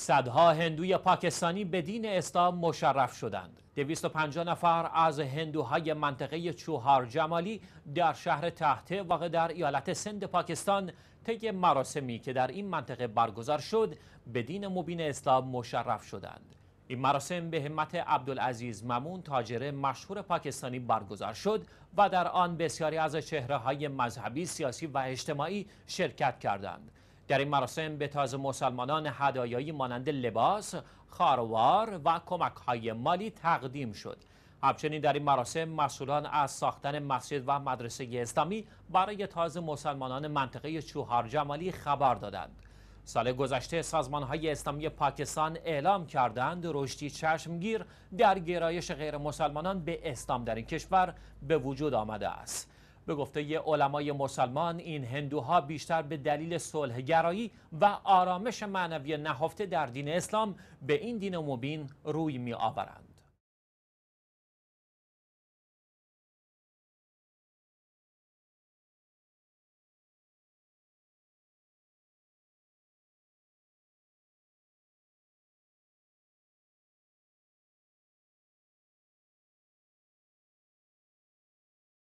صدها هندوی پاکستانی به دین اسلام مشرف شدند 250 نفر از هندوهای منطقه چوهار جمالی در شهر تحته واقع در ایالت سند پاکستان طی مراسمی که در این منطقه برگزار شد به دین مبین اسلام مشرف شدند این مراسم به همت عبدالعزیز ممون تاجر مشهور پاکستانی برگزار شد و در آن بسیاری از چهره های مذهبی، سیاسی و اجتماعی شرکت کردند. در این مراسم به تازه مسلمانان هدایایی مانند لباس، خاروار و کمک های مالی تقدیم شد. همچنین در این مراسم مسئولان از ساختن مسجد و مدرسه اسلامی برای تازه مسلمانان منطقه چوهار جمالی خبر دادند. سال گذشته سازمان های اسلامی پاکستان اعلام کردند رشدی چشمگیر در گرایش غیر مسلمانان به اسلام در این کشور به وجود آمده است. به گفته علمای مسلمان این هندوها بیشتر به دلیل صلحگرایی و آرامش معنوی نهفته در دین اسلام به این دین مبین روی می آورند.